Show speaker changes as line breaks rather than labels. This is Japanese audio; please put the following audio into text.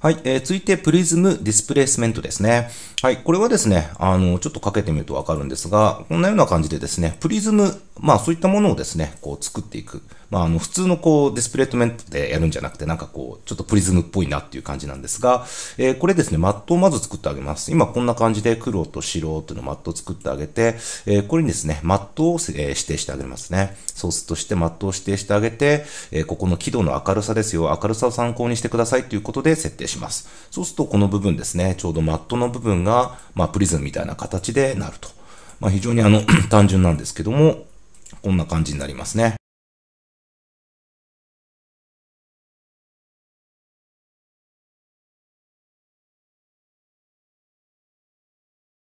はい、えー、続いてプリズムディスプレイスメントですね。はい、これはですね、あの、ちょっとかけてみるとわかるんですが、こんなような感じでですね、プリズム、まあそういったものをですね、こう作っていく。まああの、普通のこうディスプレイトメントでやるんじゃなくて、なんかこう、ちょっとプリズムっぽいなっていう感じなんですが、えー、これですね、マットをまず作ってあげます。今こんな感じで黒と白というのをマットを作ってあげて、えー、これにですね、マットを、え指定してあげますね。ソースとしてマットを指定してあげて、えここの輝度の明るさですよ。明るさを参考にしてくださいということで設定します。そうするとこの部分ですね、ちょうどマットの部分が、まあ、プリズムみたいな形でなると。まあ、非常にあの 単純なんですけども、こんな感じになりますね。